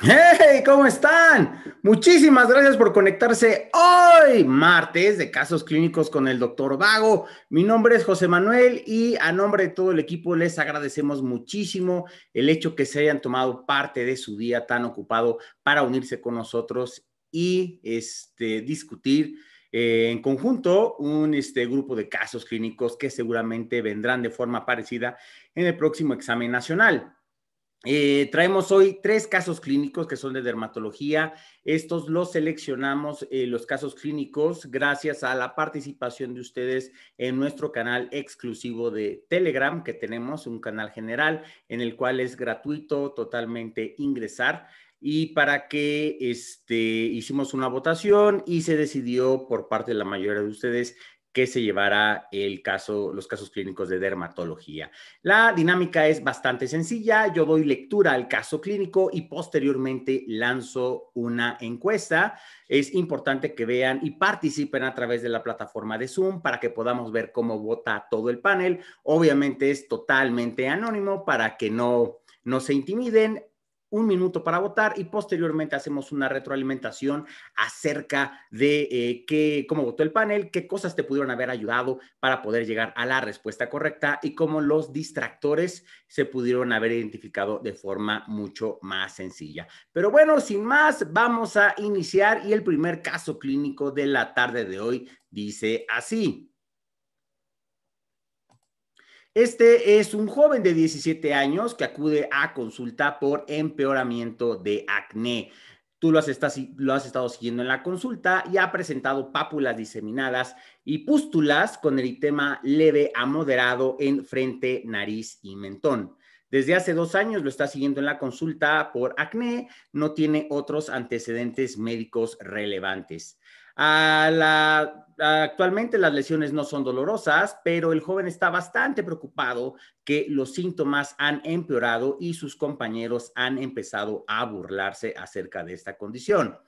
¡Hey! ¿Cómo están? Muchísimas gracias por conectarse hoy, martes, de casos clínicos con el doctor Vago. Mi nombre es José Manuel y a nombre de todo el equipo les agradecemos muchísimo el hecho que se hayan tomado parte de su día tan ocupado para unirse con nosotros y este, discutir eh, en conjunto un este, grupo de casos clínicos que seguramente vendrán de forma parecida en el próximo examen nacional. Eh, traemos hoy tres casos clínicos que son de dermatología. Estos los seleccionamos, eh, los casos clínicos, gracias a la participación de ustedes en nuestro canal exclusivo de Telegram que tenemos, un canal general en el cual es gratuito totalmente ingresar y para que este, hicimos una votación y se decidió por parte de la mayoría de ustedes que se llevara el caso, los casos clínicos de dermatología. La dinámica es bastante sencilla. Yo doy lectura al caso clínico y posteriormente lanzo una encuesta. Es importante que vean y participen a través de la plataforma de Zoom para que podamos ver cómo vota todo el panel. Obviamente es totalmente anónimo para que no, no se intimiden un minuto para votar y posteriormente hacemos una retroalimentación acerca de eh, qué, cómo votó el panel, qué cosas te pudieron haber ayudado para poder llegar a la respuesta correcta y cómo los distractores se pudieron haber identificado de forma mucho más sencilla. Pero bueno, sin más, vamos a iniciar y el primer caso clínico de la tarde de hoy dice así. Este es un joven de 17 años que acude a consulta por empeoramiento de acné. Tú lo has, estado, siguiendo en la consulta y ha presentado pápulas diseminadas y pústulas con eritema leve a moderado en frente, nariz y mentón. Desde hace dos años lo está siguiendo en la consulta por acné, no tiene otros antecedentes médicos relevantes actualmente las lesiones no son dolorosas, pero el joven está bastante preocupado que los síntomas han empeorado y sus compañeros han empezado a burlarse acerca de esta condición.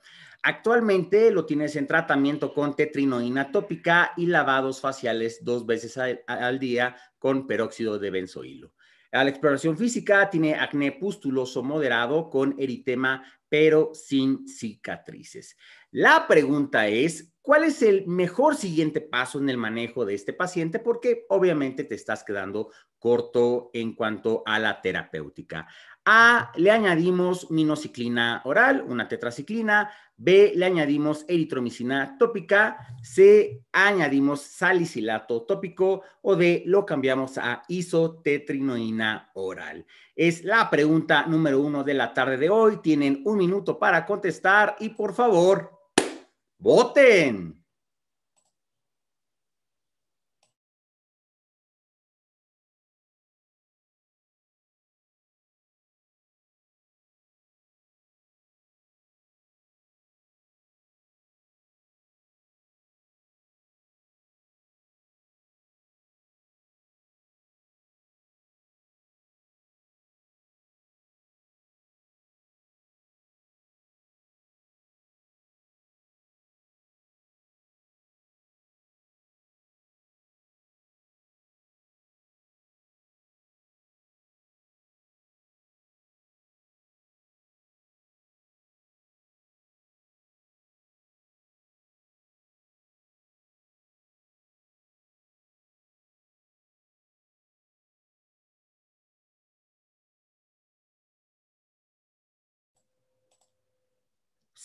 Actualmente lo tienes en tratamiento con tetrinoína tópica y lavados faciales dos veces al, al día con peróxido de benzoilo. A la exploración física tiene acné pustuloso moderado con eritema, pero sin cicatrices. La pregunta es, ¿cuál es el mejor siguiente paso en el manejo de este paciente? Porque obviamente te estás quedando corto en cuanto a la terapéutica. A, le añadimos minociclina oral, una tetraciclina. B, le añadimos eritromicina tópica. C, añadimos salicilato tópico. O D, lo cambiamos a isotetrinoína oral. Es la pregunta número uno de la tarde de hoy. Tienen un minuto para contestar y por favor, voten.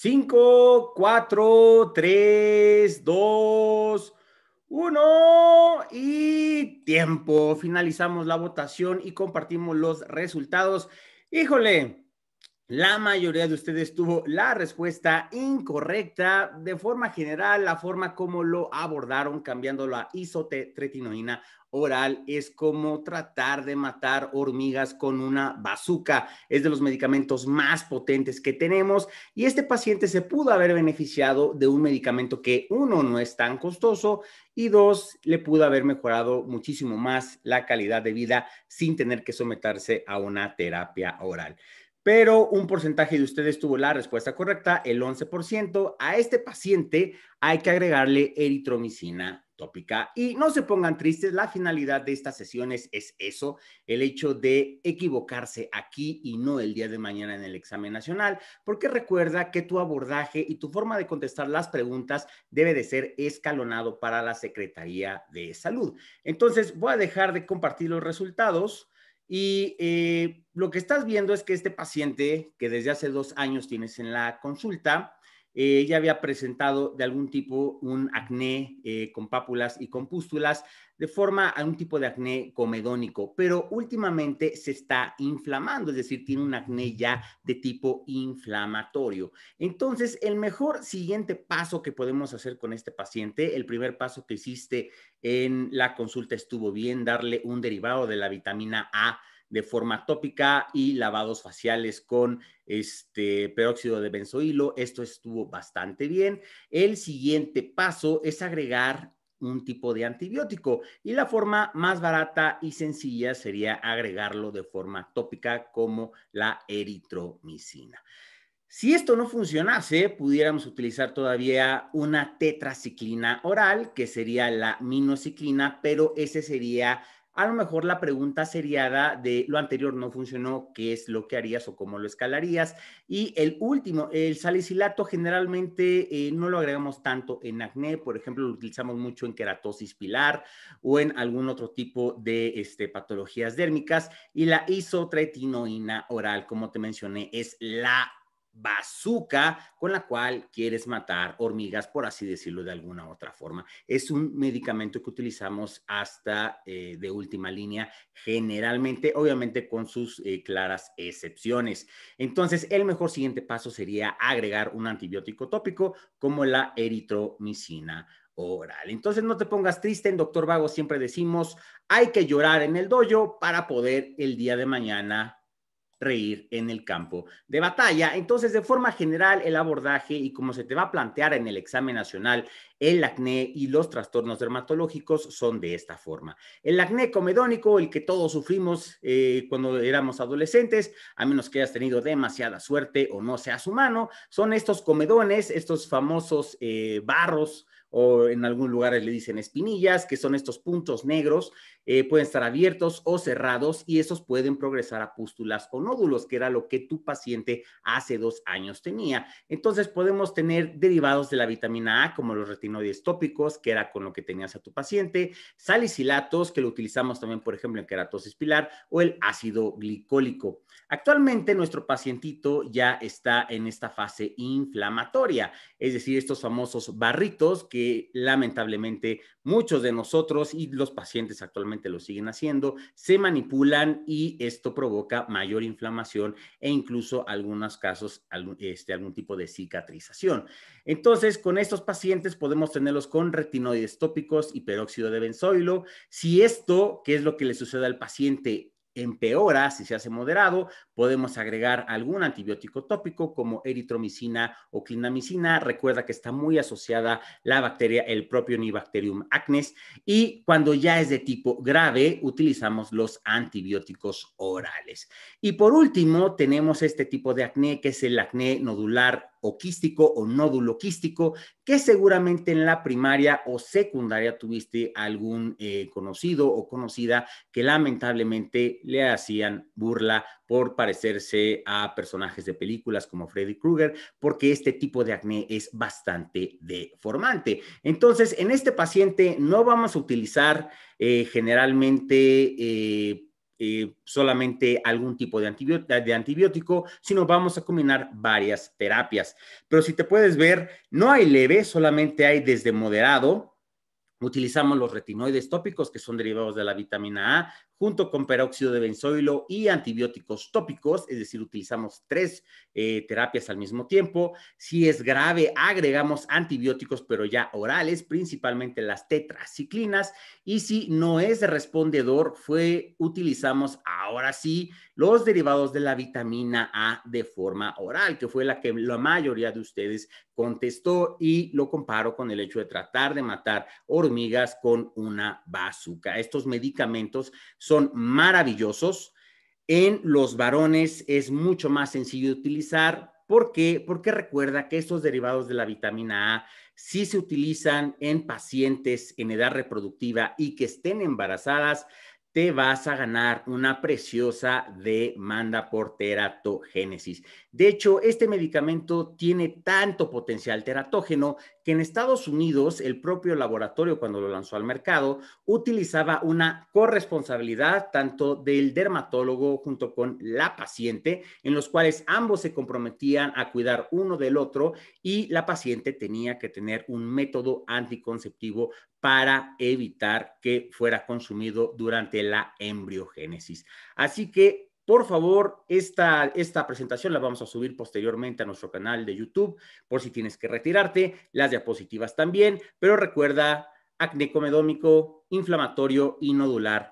5, 4, 3, 2, 1 y tiempo. Finalizamos la votación y compartimos los resultados. Híjole, la mayoría de ustedes tuvo la respuesta incorrecta. De forma general, la forma como lo abordaron cambiando a isotretinoína oral es como tratar de matar hormigas con una bazuca. Es de los medicamentos más potentes que tenemos y este paciente se pudo haber beneficiado de un medicamento que uno no es tan costoso y dos le pudo haber mejorado muchísimo más la calidad de vida sin tener que someterse a una terapia oral pero un porcentaje de ustedes tuvo la respuesta correcta, el 11%. A este paciente hay que agregarle eritromicina tópica. Y no se pongan tristes, la finalidad de estas sesiones es eso, el hecho de equivocarse aquí y no el día de mañana en el examen nacional, porque recuerda que tu abordaje y tu forma de contestar las preguntas debe de ser escalonado para la Secretaría de Salud. Entonces, voy a dejar de compartir los resultados y eh, lo que estás viendo es que este paciente que desde hace dos años tienes en la consulta, eh, ya ella había presentado de algún tipo un acné eh, con pápulas y con pústulas, de forma a un tipo de acné comedónico, pero últimamente se está inflamando, es decir, tiene un acné ya de tipo inflamatorio. Entonces, el mejor siguiente paso que podemos hacer con este paciente, el primer paso que hiciste en la consulta estuvo bien, darle un derivado de la vitamina A de forma tópica y lavados faciales con este peróxido de benzoilo. Esto estuvo bastante bien. El siguiente paso es agregar un tipo de antibiótico y la forma más barata y sencilla sería agregarlo de forma tópica como la eritromicina. Si esto no funcionase, pudiéramos utilizar todavía una tetraciclina oral, que sería la minociclina, pero ese sería a lo mejor la pregunta seriada de lo anterior no funcionó, ¿qué es lo que harías o cómo lo escalarías? Y el último, el salicilato generalmente eh, no lo agregamos tanto en acné, por ejemplo, lo utilizamos mucho en queratosis pilar o en algún otro tipo de este, patologías dérmicas. Y la isotretinoína oral, como te mencioné, es la bazooka con la cual quieres matar hormigas, por así decirlo de alguna otra forma. Es un medicamento que utilizamos hasta eh, de última línea, generalmente, obviamente con sus eh, claras excepciones. Entonces, el mejor siguiente paso sería agregar un antibiótico tópico como la eritromicina oral. Entonces no te pongas triste, en Doctor Vago siempre decimos, hay que llorar en el dojo para poder el día de mañana reír en el campo de batalla. Entonces, de forma general, el abordaje y como se te va a plantear en el examen nacional, el acné y los trastornos dermatológicos son de esta forma. El acné comedónico, el que todos sufrimos eh, cuando éramos adolescentes, a menos que hayas tenido demasiada suerte o no seas humano, son estos comedones, estos famosos eh, barros o en algunos lugares le dicen espinillas, que son estos puntos negros, eh, pueden estar abiertos o cerrados y esos pueden progresar a pústulas o nódulos, que era lo que tu paciente hace dos años tenía. Entonces podemos tener derivados de la vitamina A, como los retinoides tópicos, que era con lo que tenías a tu paciente, salicilatos, que lo utilizamos también, por ejemplo, en queratosis pilar, o el ácido glicólico. Actualmente nuestro pacientito ya está en esta fase inflamatoria, es decir, estos famosos barritos que lamentablemente muchos de nosotros y los pacientes actualmente lo siguen haciendo, se manipulan y esto provoca mayor inflamación e incluso algunos casos algún, este, algún tipo de cicatrización. Entonces, con estos pacientes podemos tenerlos con retinoides tópicos y peróxido de benzoilo. Si esto, que es lo que le sucede al paciente, empeora si se hace moderado, podemos agregar algún antibiótico tópico como eritromicina o clindamicina. Recuerda que está muy asociada la bacteria, el propio Nibacterium acnes. Y cuando ya es de tipo grave, utilizamos los antibióticos orales. Y por último, tenemos este tipo de acné que es el acné nodular o quístico o nódulo quístico, que seguramente en la primaria o secundaria tuviste algún eh, conocido o conocida que lamentablemente le hacían burla por parecerse a personajes de películas como Freddy Krueger, porque este tipo de acné es bastante deformante. Entonces, en este paciente no vamos a utilizar eh, generalmente... Eh, eh, solamente algún tipo de antibiótico, sino vamos a combinar varias terapias. Pero si te puedes ver, no hay leve, solamente hay desde moderado, Utilizamos los retinoides tópicos que son derivados de la vitamina A, junto con peróxido de benzoilo y antibióticos tópicos, es decir, utilizamos tres eh, terapias al mismo tiempo. Si es grave, agregamos antibióticos, pero ya orales, principalmente las tetraciclinas. Y si no es respondedor, fue, utilizamos ahora sí los derivados de la vitamina A de forma oral, que fue la que la mayoría de ustedes contestó y lo comparo con el hecho de tratar de matar hormigas con una bazuca. Estos medicamentos son son maravillosos. En los varones es mucho más sencillo de utilizar. ¿Por qué? Porque recuerda que estos derivados de la vitamina A si se utilizan en pacientes en edad reproductiva y que estén embarazadas, te vas a ganar una preciosa demanda por teratogénesis. De hecho, este medicamento tiene tanto potencial teratógeno que en Estados Unidos el propio laboratorio cuando lo lanzó al mercado utilizaba una corresponsabilidad tanto del dermatólogo junto con la paciente, en los cuales ambos se comprometían a cuidar uno del otro y la paciente tenía que tener un método anticonceptivo para evitar que fuera consumido durante la embriogénesis. Así que por favor, esta, esta presentación la vamos a subir posteriormente a nuestro canal de YouTube, por si tienes que retirarte, las diapositivas también, pero recuerda acné comedómico, inflamatorio y nodular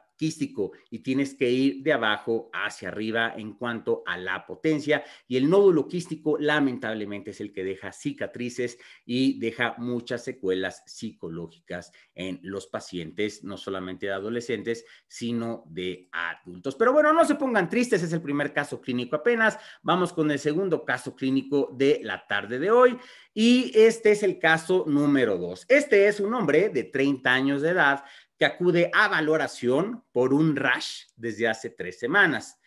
y tienes que ir de abajo hacia arriba en cuanto a la potencia y el nódulo quístico lamentablemente es el que deja cicatrices y deja muchas secuelas psicológicas en los pacientes, no solamente de adolescentes, sino de adultos. Pero bueno, no se pongan tristes, es el primer caso clínico apenas. Vamos con el segundo caso clínico de la tarde de hoy y este es el caso número dos. Este es un hombre de 30 años de edad que acude a valoración por un rash desde hace tres semanas.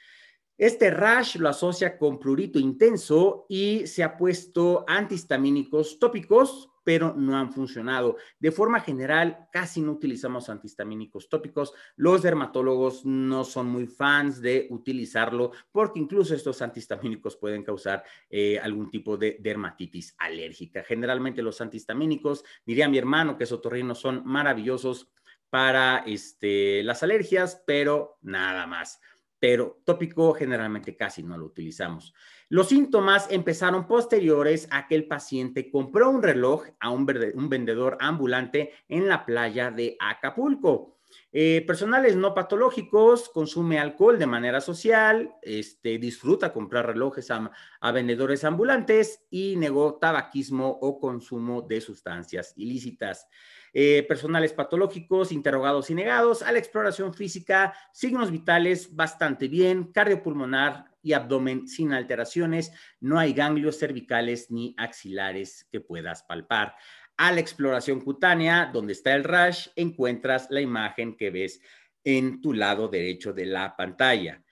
Este rash lo asocia con prurito intenso y se ha puesto antihistamínicos tópicos, pero no han funcionado. De forma general, casi no utilizamos antihistamínicos tópicos. Los dermatólogos no son muy fans de utilizarlo porque incluso estos antihistamínicos pueden causar eh, algún tipo de dermatitis alérgica. Generalmente los antihistamínicos, diría mi hermano que esos torrinos son maravillosos para este, las alergias, pero nada más. Pero tópico generalmente casi no lo utilizamos. Los síntomas empezaron posteriores a que el paciente compró un reloj a un, vendedor ambulante en la playa de Acapulco. Eh, personales no patológicos, consume alcohol de manera social, este, disfruta comprar relojes a, vendedores ambulantes y negó tabaquismo o consumo de sustancias ilícitas. Eh, personales patológicos, interrogados y negados, a la exploración física, signos vitales bastante bien, cardiopulmonar y abdomen sin alteraciones, no hay ganglios cervicales ni axilares que puedas palpar. A la exploración cutánea, donde está el rash, encuentras la imagen que ves en tu lado derecho de la pantalla.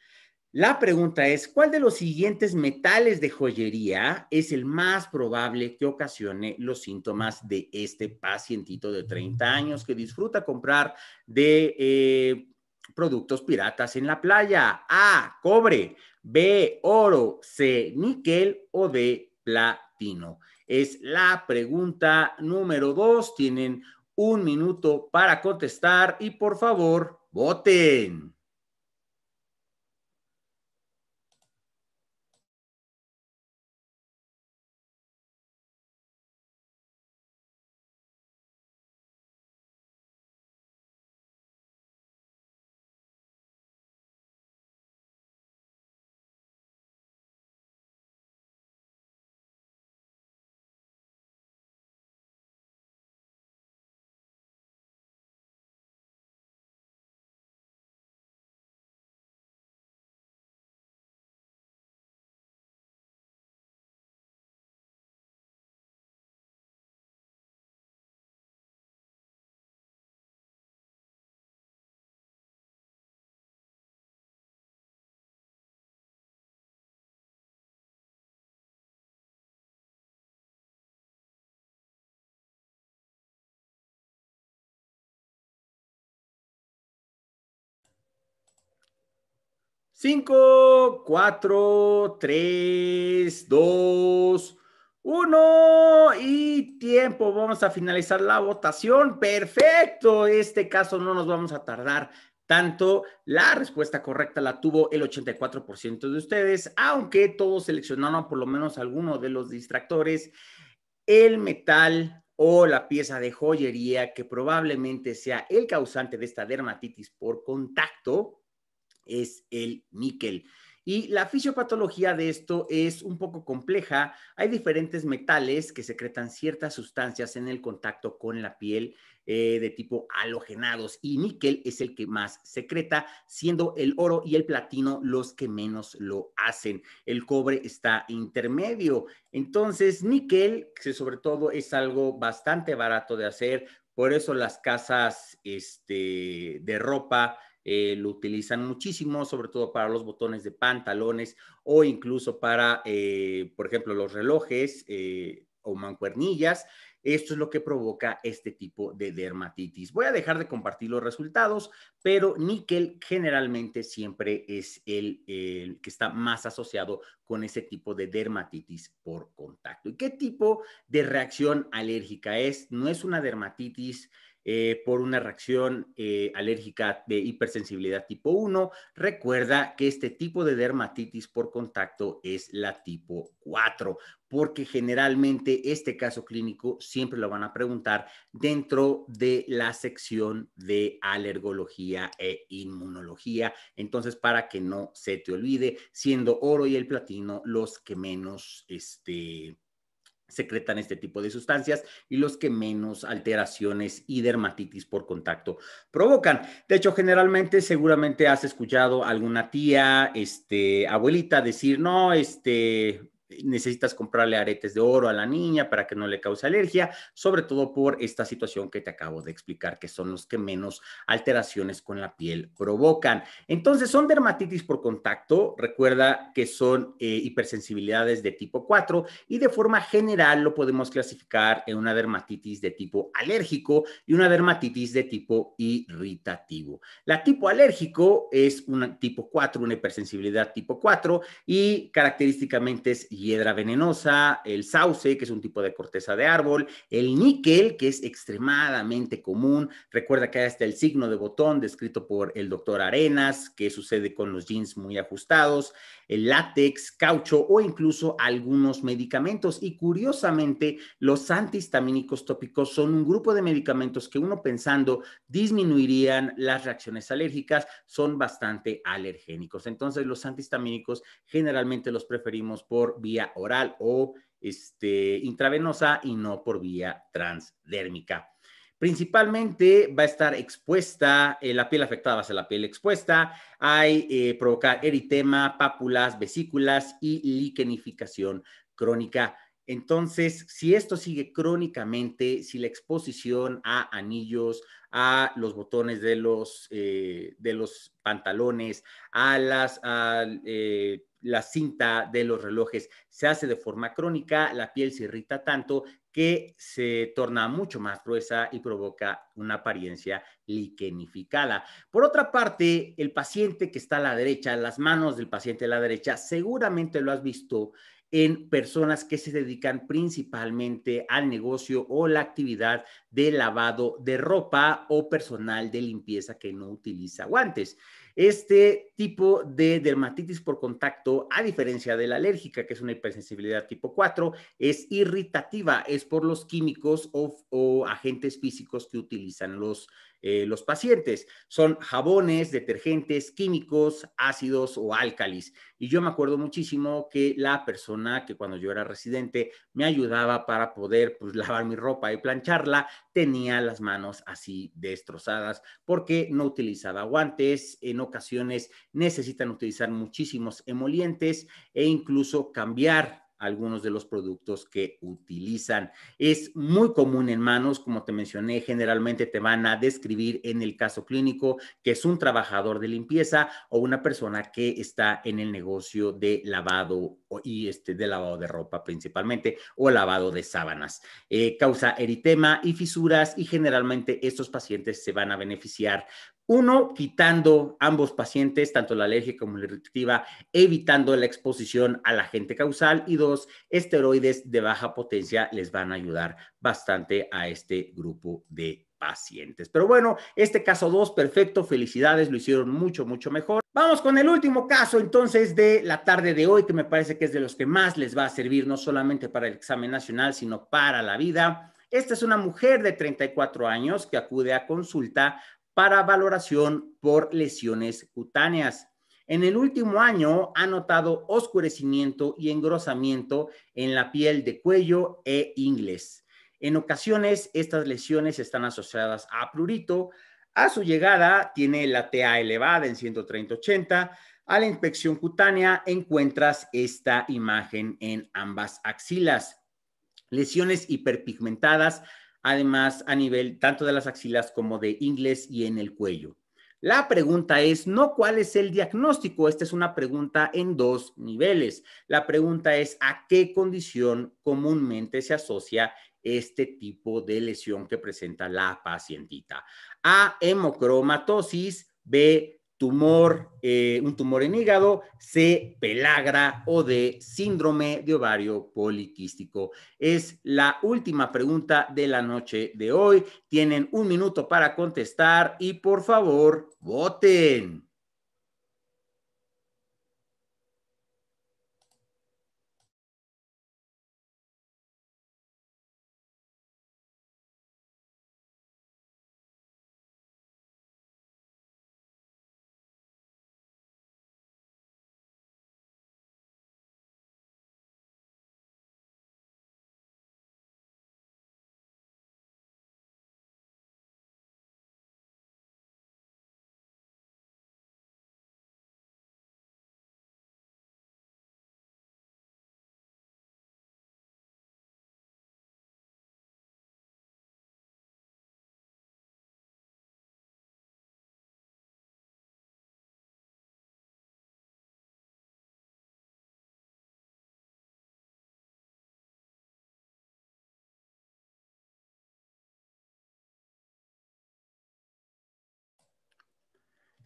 La pregunta es, ¿cuál de los siguientes metales de joyería es el más probable que ocasione los síntomas de este pacientito de 30 años que disfruta comprar de eh, productos piratas en la playa? A, cobre, B, oro, C, níquel o D, platino. Es la pregunta número dos. Tienen un minuto para contestar y por favor, voten. 5, 4, 3, 2, 1 y tiempo. Vamos a finalizar la votación. Perfecto. En este caso no nos vamos a tardar tanto. La respuesta correcta la tuvo el 84% de ustedes, aunque todos seleccionaron por lo menos alguno de los distractores, el metal o la pieza de joyería que probablemente sea el causante de esta dermatitis por contacto es el níquel. Y la fisiopatología de esto es un poco compleja. Hay diferentes metales que secretan ciertas sustancias en el contacto con la piel eh, de tipo halogenados y níquel es el que más secreta, siendo el oro y el platino los que menos lo hacen. El cobre está intermedio. Entonces, níquel, que sobre todo es algo bastante barato de hacer, por eso las casas este, de ropa eh, lo utilizan muchísimo, sobre todo para los botones de pantalones o incluso para, eh, por ejemplo, los relojes eh, o mancuernillas. Esto es lo que provoca este tipo de dermatitis. Voy a dejar de compartir los resultados, pero níquel generalmente siempre es el, el, que está más asociado con ese tipo de dermatitis por contacto. ¿Y qué tipo de reacción alérgica es? No es una dermatitis eh, por una reacción eh, alérgica de hipersensibilidad tipo 1. Recuerda que este tipo de dermatitis por contacto es la tipo 4, porque generalmente este caso clínico siempre lo van a preguntar dentro de la sección de alergología e inmunología. Entonces, para que no se te olvide, siendo oro y el platino los que menos, este, secretan este tipo de sustancias y los que menos alteraciones y dermatitis por contacto provocan. De hecho, generalmente seguramente has escuchado alguna tía, este, abuelita decir, no, este, necesitas comprarle aretes de oro a la niña para que no le cause alergia, sobre todo por esta situación que te acabo de explicar, que son los que menos alteraciones con la piel provocan. Entonces, son dermatitis por contacto, recuerda que son eh, hipersensibilidades de tipo 4 y de forma general lo podemos clasificar en una dermatitis de tipo alérgico y una dermatitis de tipo irritativo. La tipo alérgico es un tipo 4, una hipersensibilidad tipo 4 y característicamente es hiedra venenosa, el sauce, que es un tipo de corteza de árbol, el níquel, que es extremadamente común. Recuerda que hay hasta el signo de botón descrito por el doctor Arenas, que sucede con los jeans muy ajustados, el látex, caucho o incluso algunos medicamentos. Y curiosamente, los antihistamínicos tópicos son un grupo de medicamentos que uno pensando disminuirían las reacciones alérgicas, son bastante alergénicos. Entonces, los antihistamínicos generalmente los preferimos por oral o este, intravenosa y no por vía transdérmica. Principalmente va a estar expuesta, eh, la piel afectada va a ser la piel expuesta, hay eh, provocar eritema, pápulas, vesículas y liquenificación crónica. Entonces, si esto sigue crónicamente, si la exposición a anillos, a los botones de los, eh, de los pantalones, a las la cinta de los relojes se hace de forma crónica, la piel se irrita tanto que se torna mucho más gruesa y provoca una apariencia liquenificada. Por otra parte, el paciente que está a la derecha, las manos del paciente a la derecha, seguramente lo has visto en personas que se dedican principalmente al negocio o la actividad de lavado de ropa o personal de limpieza que no utiliza guantes. Este tipo de dermatitis por contacto, a diferencia de la alérgica, que es una hipersensibilidad tipo 4, es irritativa, es por los químicos o, o agentes físicos que utilizan los eh, los pacientes. Son jabones, detergentes, químicos, ácidos o álcalis. Y yo me acuerdo muchísimo que la persona que cuando yo era residente me ayudaba para poder pues, lavar mi ropa y plancharla, tenía las manos así destrozadas porque no utilizaba guantes. En ocasiones necesitan utilizar muchísimos emolientes e incluso cambiar algunos de los productos que utilizan. Es muy común en manos, como te mencioné, generalmente te van a describir en el caso clínico que es un trabajador de limpieza o una persona que está en el negocio de lavado y este de lavado de ropa principalmente o lavado de sábanas. Eh, causa eritema y fisuras y generalmente estos pacientes se van a beneficiar uno, quitando ambos pacientes, tanto la alergia como la irritativa, evitando la exposición a la agente causal. Y dos, esteroides de baja potencia les van a ayudar bastante a este grupo de pacientes. Pero bueno, este caso dos, perfecto, felicidades, lo hicieron mucho, mucho mejor. Vamos con el último caso entonces de la tarde de hoy, que me parece que es de los que más les va a servir, no solamente para el examen nacional, sino para la vida. Esta es una mujer de 34 años que acude a consulta para valoración por lesiones cutáneas. En el último año ha notado oscurecimiento y engrosamiento en la piel de cuello e ingles. En ocasiones, estas lesiones están asociadas a prurito. A su llegada, tiene la TA elevada en 130-80. A la inspección cutánea, encuentras esta imagen en ambas axilas. Lesiones hiperpigmentadas además a nivel tanto de las axilas como de ingles y en el cuello. La pregunta es no cuál es el diagnóstico, esta es una pregunta en dos niveles. La pregunta es a qué condición comúnmente se asocia este tipo de lesión que presenta la pacientita. A, hemocromatosis, B, tumor, eh, un tumor en hígado, C, pelagra o de síndrome de ovario poliquístico. Es la última pregunta de la noche de hoy. Tienen un minuto para contestar y por favor, voten.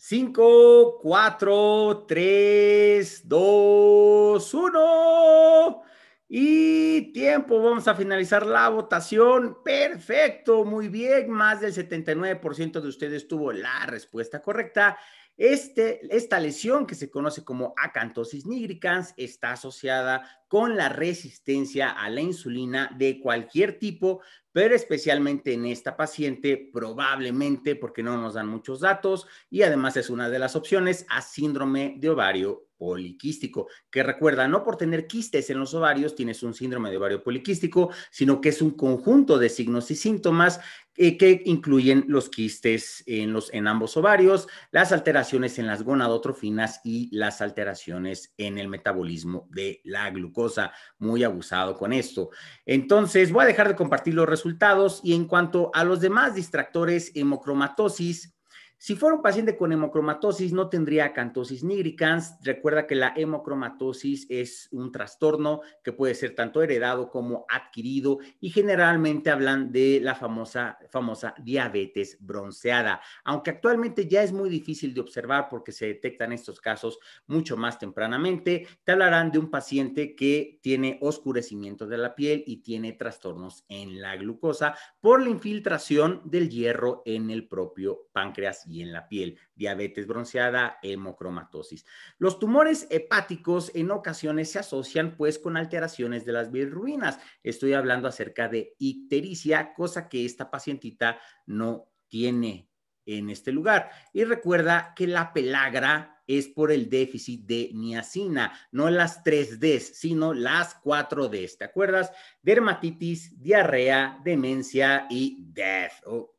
5, 4, 3, 2, 1. Y tiempo, vamos a finalizar la votación. Perfecto, muy bien. Más del 79% de ustedes tuvo la respuesta correcta este, esta lesión que se conoce como acantosis nigricans está asociada con la resistencia a la insulina de cualquier tipo, pero especialmente en esta paciente, probablemente porque no nos dan muchos datos y además es una de las opciones a síndrome de ovario poliquístico, que recuerda, no por tener quistes en los ovarios tienes un síndrome de ovario poliquístico, sino que es un conjunto de signos y síntomas eh, que incluyen los quistes en, los, en ambos ovarios, las alteraciones en las gonadotrofinas y las alteraciones en el metabolismo de la glucosa, muy abusado con esto. Entonces, voy a dejar de compartir los resultados y en cuanto a los demás distractores, hemocromatosis, si fuera un paciente con hemocromatosis, no tendría acantosis nigricans. Recuerda que la hemocromatosis es un trastorno que puede ser tanto heredado como adquirido y generalmente hablan de la famosa, famosa diabetes bronceada, aunque actualmente ya es muy difícil de observar porque se detectan estos casos mucho más tempranamente. Te hablarán de un paciente que tiene oscurecimiento de la piel y tiene trastornos en la glucosa por la infiltración del hierro en el propio páncreas y en la piel, diabetes bronceada, hemocromatosis. Los tumores hepáticos en ocasiones se asocian pues con alteraciones de las bilirrubinas. Estoy hablando acerca de ictericia, cosa que esta pacientita no tiene en este lugar. Y recuerda que la pelagra es por el déficit de niacina, no las 3Ds, sino las 4Ds, ¿te acuerdas? Dermatitis, diarrea, demencia y death,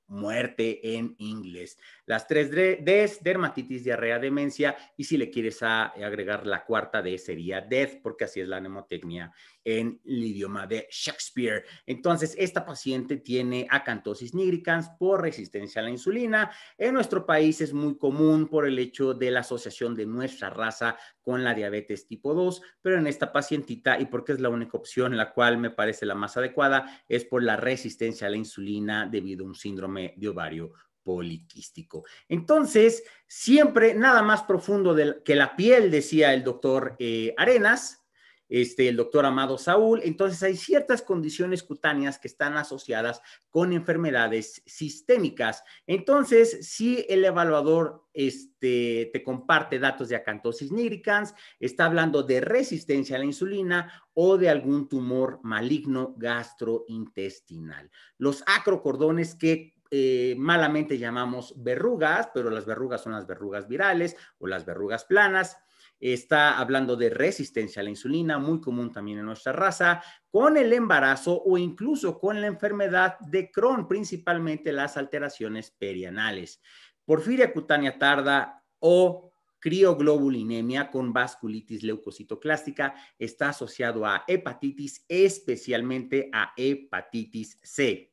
muerte en inglés. Las tres Ds, dermatitis, diarrea, demencia, y si le quieres agregar la cuarta D sería death, porque así es la mnemotecnia en el idioma de Shakespeare. Entonces, esta paciente tiene acantosis nigricans por resistencia a la insulina. En nuestro país es muy común por el hecho de la asociación de nuestra raza con la diabetes tipo 2, pero en esta pacientita, y porque es la única opción, en la cual me parece la más adecuada, es por la resistencia a la insulina debido a un síndrome de ovario poliquístico. Entonces, siempre nada más profundo que la piel, decía el doctor eh, Arenas, este, el doctor Amado Saúl. Entonces hay ciertas condiciones cutáneas que están asociadas con enfermedades sistémicas. Entonces, si el evaluador este, te comparte datos de acantosis nigricans, está hablando de resistencia a la insulina o de algún tumor maligno gastrointestinal. Los acrocordones que eh, malamente llamamos verrugas, pero las verrugas son las verrugas virales o las verrugas planas Está hablando de resistencia a la insulina, muy común también en nuestra raza, con el embarazo o incluso con la enfermedad de Crohn, principalmente las alteraciones perianales. Porfiria cutánea tarda o crioglobulinemia con vasculitis leucocitoclástica está asociado a hepatitis, especialmente a hepatitis C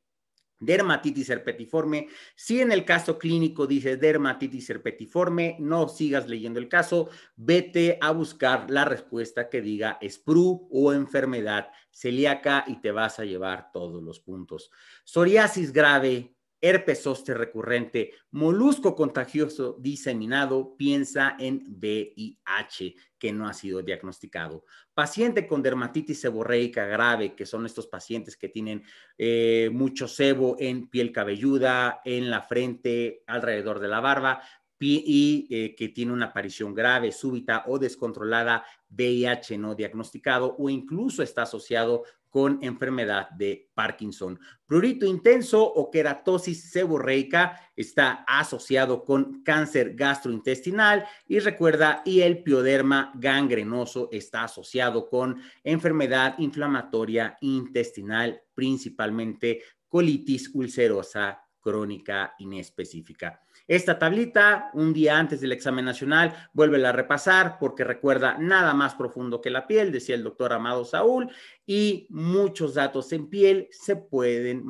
dermatitis herpetiforme. Si en el caso clínico dice dermatitis herpetiforme, no sigas leyendo el caso, vete a buscar la respuesta que diga sprue o enfermedad celíaca y te vas a llevar todos los puntos. Psoriasis grave, herpes recurrente, molusco contagioso diseminado, piensa en VIH que no ha sido diagnosticado. Paciente con dermatitis seborreica grave, que son estos pacientes que tienen eh, mucho sebo en piel cabelluda, en la frente, alrededor de la barba, y eh, que tiene una aparición grave, súbita o descontrolada, VIH no diagnosticado o incluso está asociado con enfermedad de Parkinson. Prurito intenso o queratosis seborreica está asociado con cáncer gastrointestinal y recuerda, y el pioderma gangrenoso está asociado con enfermedad inflamatoria intestinal, principalmente colitis ulcerosa crónica inespecífica. Esta tablita, un día antes del examen nacional, vuelve a repasar porque recuerda nada más profundo que la piel, decía el doctor Amado Saúl, y muchos datos en piel se pueden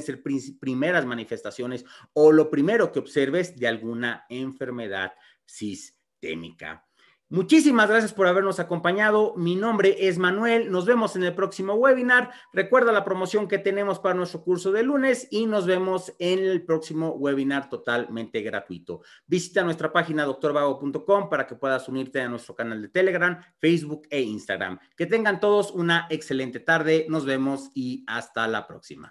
ser primeras manifestaciones o lo primero que observes de alguna enfermedad sistémica. Muchísimas gracias por habernos acompañado. Mi nombre es Manuel. Nos vemos en el próximo webinar. Recuerda la promoción que tenemos para nuestro curso de lunes y nos vemos en el próximo webinar totalmente gratuito. Visita nuestra página doctorvago.com para que puedas unirte a nuestro canal de Telegram, Facebook e Instagram. Que tengan todos una excelente tarde. Nos vemos y hasta la próxima.